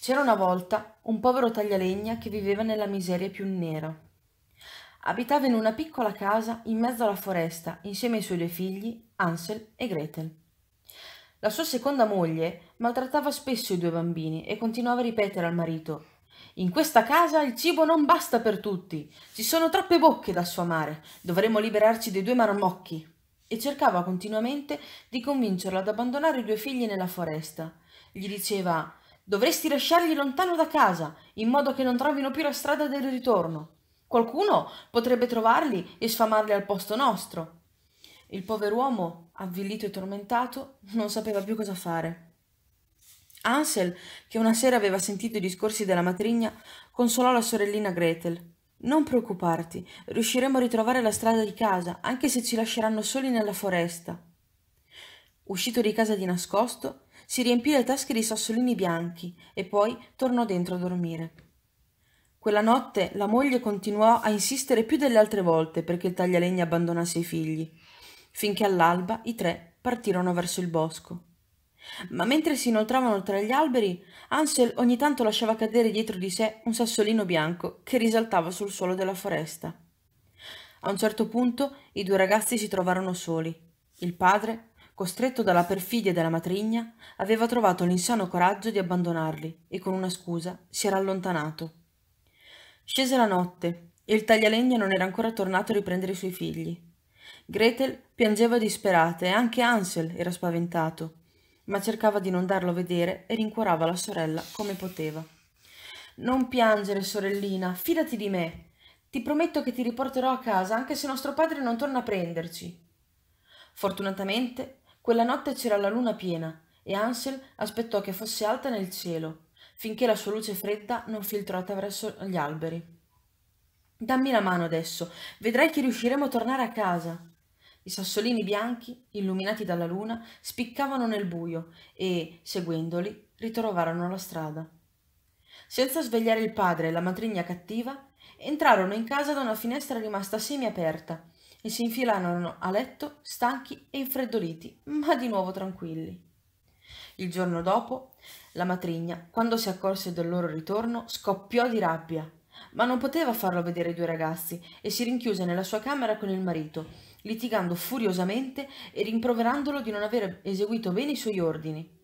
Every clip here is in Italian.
C'era una volta un povero taglialegna che viveva nella miseria più nera. Abitava in una piccola casa in mezzo alla foresta insieme ai suoi due figli, Ansel e Gretel. La sua seconda moglie maltrattava spesso i due bambini e continuava a ripetere al marito in questa casa il cibo non basta per tutti, ci sono troppe bocche da sfamare, dovremmo liberarci dei due marmocchi. E cercava continuamente di convincerlo ad abbandonare i due figli nella foresta. Gli diceva Dovresti lasciarli lontano da casa, in modo che non trovino più la strada del ritorno. Qualcuno potrebbe trovarli e sfamarli al posto nostro. Il pover'uomo, avvilito e tormentato, non sapeva più cosa fare. Ansel, che una sera aveva sentito i discorsi della matrigna, consolò la sorellina Gretel. Non preoccuparti, riusciremo a ritrovare la strada di casa, anche se ci lasceranno soli nella foresta. Uscito di casa di nascosto, si riempì le tasche di sassolini bianchi e poi tornò dentro a dormire. Quella notte la moglie continuò a insistere più delle altre volte perché il taglialegna abbandonasse i figli, finché all'alba i tre partirono verso il bosco. Ma mentre si inoltravano tra gli alberi, Ansel ogni tanto lasciava cadere dietro di sé un sassolino bianco che risaltava sul suolo della foresta. A un certo punto i due ragazzi si trovarono soli. Il padre costretto dalla perfidia della matrigna, aveva trovato l'insano coraggio di abbandonarli e con una scusa si era allontanato. Scese la notte e il taglialegna non era ancora tornato a riprendere i suoi figli. Gretel piangeva disperata e anche Ansel era spaventato, ma cercava di non darlo vedere e rincuorava la sorella come poteva. Non piangere, sorellina, fidati di me. Ti prometto che ti riporterò a casa anche se nostro padre non torna a prenderci. Fortunatamente quella notte c'era la luna piena e Ansel aspettò che fosse alta nel cielo, finché la sua luce fredda non filtrò attraverso gli alberi. Dammi la mano adesso, vedrai che riusciremo a tornare a casa. I sassolini bianchi, illuminati dalla luna, spiccavano nel buio e, seguendoli, ritrovarono la strada. Senza svegliare il padre e la matrigna cattiva, entrarono in casa da una finestra rimasta semiaperta e si infilarono a letto stanchi e infreddoliti, ma di nuovo tranquilli. Il giorno dopo, la matrigna, quando si accorse del loro ritorno, scoppiò di rabbia, ma non poteva farlo vedere ai due ragazzi e si rinchiuse nella sua camera con il marito, litigando furiosamente e rimproverandolo di non aver eseguito bene i suoi ordini.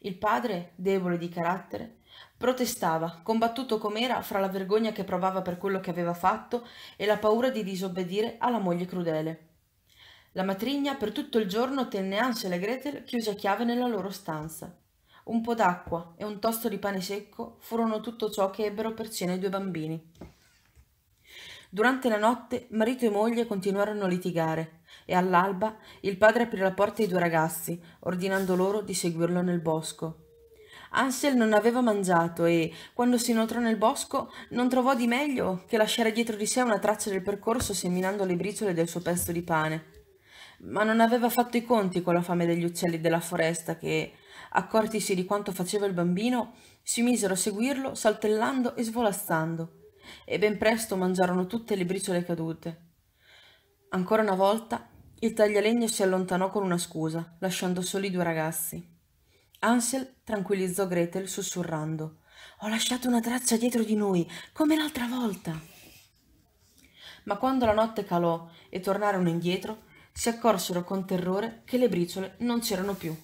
Il padre, debole di carattere, Protestava, combattuto com'era fra la vergogna che provava per quello che aveva fatto e la paura di disobbedire alla moglie crudele. La matrigna per tutto il giorno tenne Ansel e Gretel chiuse a chiave nella loro stanza. Un po' d'acqua e un tosto di pane secco furono tutto ciò che ebbero per cena i due bambini. Durante la notte marito e moglie continuarono a litigare e all'alba il padre aprì la porta ai due ragazzi, ordinando loro di seguirlo nel bosco. Ansel non aveva mangiato e, quando si inoltrò nel bosco, non trovò di meglio che lasciare dietro di sé una traccia del percorso seminando le briciole del suo pezzo di pane. Ma non aveva fatto i conti con la fame degli uccelli della foresta che, accortisi di quanto faceva il bambino, si misero a seguirlo saltellando e svolazzando, e ben presto mangiarono tutte le briciole cadute. Ancora una volta il taglialegno si allontanò con una scusa, lasciando soli i due ragazzi. Ansel tranquillizzò Gretel sussurrando. Ho lasciato una traccia dietro di noi, come l'altra volta. Ma quando la notte calò e tornarono indietro, si accorsero con terrore che le briciole non c'erano più.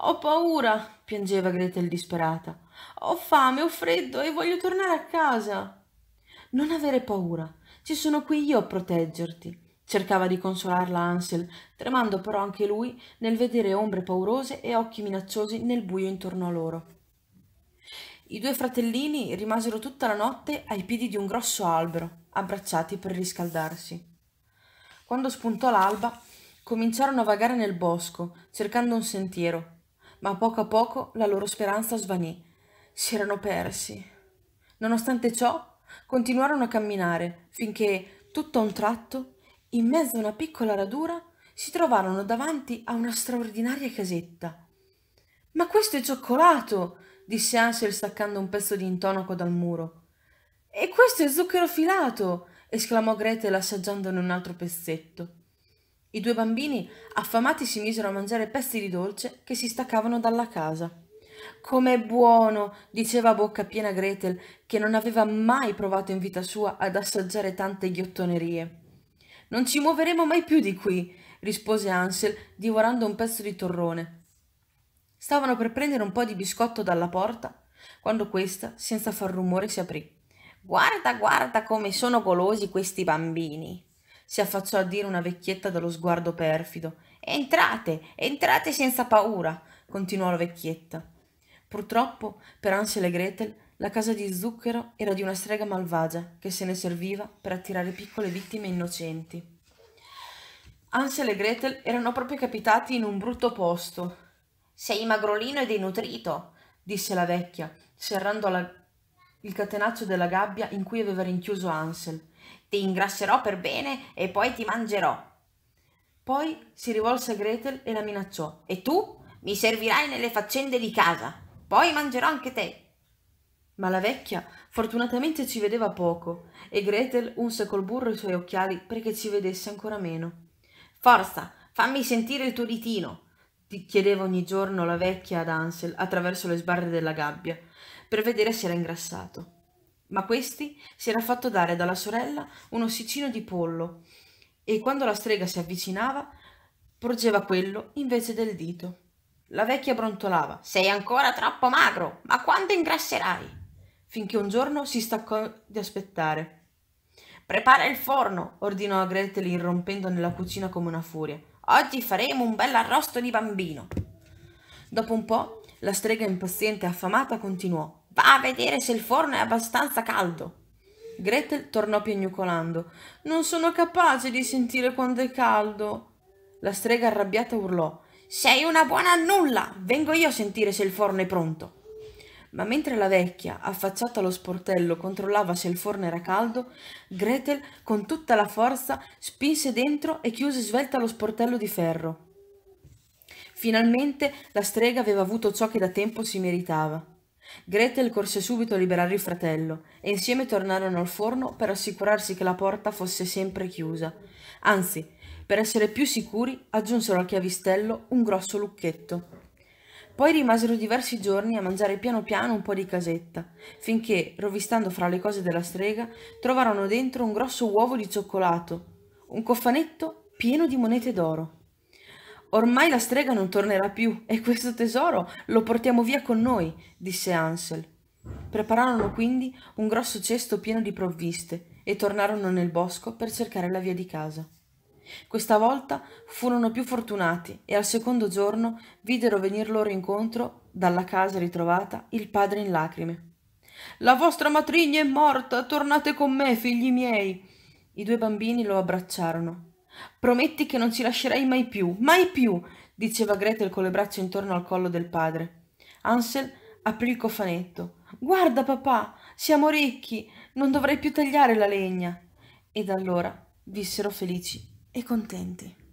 Ho paura, piangeva Gretel disperata. Ho fame, ho freddo e voglio tornare a casa. Non avere paura. Ci sono qui io a proteggerti. Cercava di consolarla Ansel, tremando però anche lui nel vedere ombre paurose e occhi minacciosi nel buio intorno a loro. I due fratellini rimasero tutta la notte ai piedi di un grosso albero, abbracciati per riscaldarsi. Quando spuntò l'alba, cominciarono a vagare nel bosco, cercando un sentiero, ma a poco a poco la loro speranza svanì. Si erano persi. Nonostante ciò, continuarono a camminare, finché, tutto a un tratto, in mezzo a una piccola radura, si trovarono davanti a una straordinaria casetta. Ma questo è cioccolato! disse Ansel staccando un pezzo di intonaco dal muro. E questo è zucchero filato! esclamò Gretel assaggiandone un altro pezzetto. I due bambini, affamati, si misero a mangiare pezzi di dolce che si staccavano dalla casa. Com'è buono! diceva a bocca piena Gretel, che non aveva mai provato in vita sua ad assaggiare tante ghiottonerie. Non ci muoveremo mai più di qui, rispose Ansel, divorando un pezzo di torrone. Stavano per prendere un po' di biscotto dalla porta, quando questa, senza far rumore, si aprì. Guarda, guarda come sono golosi questi bambini, si affacciò a dire una vecchietta dallo sguardo perfido. Entrate, entrate senza paura, continuò la vecchietta. Purtroppo, per Ansel e Gretel, la casa di zucchero era di una strega malvagia che se ne serviva per attirare piccole vittime innocenti. Ansel e Gretel erano proprio capitati in un brutto posto. Sei magrolino e denutrito, disse la vecchia, serrando la... il catenaccio della gabbia in cui aveva rinchiuso Ansel. Ti ingrasserò per bene e poi ti mangerò. Poi si rivolse a Gretel e la minacciò. E tu mi servirai nelle faccende di casa. Poi mangerò anche te. Ma la vecchia fortunatamente ci vedeva poco e Gretel unse col burro i suoi occhiali perché ci vedesse ancora meno. Forza, fammi sentire il tuo ditino, ti chiedeva ogni giorno la vecchia ad Ansel attraverso le sbarre della gabbia, per vedere se era ingrassato. Ma questi si era fatto dare dalla sorella un ossicino di pollo e quando la strega si avvicinava porgeva quello invece del dito. La vecchia brontolava Sei ancora troppo magro, ma quando ingrasserai? finché un giorno si staccò di aspettare. Prepara il forno, ordinò a Gretel irrompendo nella cucina come una furia. Oggi faremo un bel arrosto di bambino. Dopo un po', la strega impaziente e affamata continuò. Va a vedere se il forno è abbastanza caldo. Gretel tornò piagnucolando. Non sono capace di sentire quando è caldo. La strega arrabbiata urlò. Sei una buona a nulla! Vengo io a sentire se il forno è pronto ma mentre la vecchia, affacciata allo sportello, controllava se il forno era caldo, Gretel, con tutta la forza, spinse dentro e chiuse svelta lo sportello di ferro. Finalmente la strega aveva avuto ciò che da tempo si meritava. Gretel corse subito a liberare il fratello e insieme tornarono al forno per assicurarsi che la porta fosse sempre chiusa. Anzi, per essere più sicuri, aggiunsero al chiavistello un grosso lucchetto. Poi rimasero diversi giorni a mangiare piano piano un po' di casetta, finché, rovistando fra le cose della strega, trovarono dentro un grosso uovo di cioccolato, un cofanetto pieno di monete d'oro. Ormai la strega non tornerà più e questo tesoro lo portiamo via con noi, disse Ansel. Prepararono quindi un grosso cesto pieno di provviste e tornarono nel bosco per cercare la via di casa. Questa volta furono più fortunati e al secondo giorno videro venir loro incontro, dalla casa ritrovata, il padre in lacrime. La vostra matrigna è morta, tornate con me, figli miei. I due bambini lo abbracciarono. Prometti che non ci lascerai mai più, mai più, diceva Gretel con le braccia intorno al collo del padre. Ansel aprì il cofanetto. Guarda, papà, siamo ricchi, non dovrei più tagliare la legna. Ed allora vissero felici e contenti.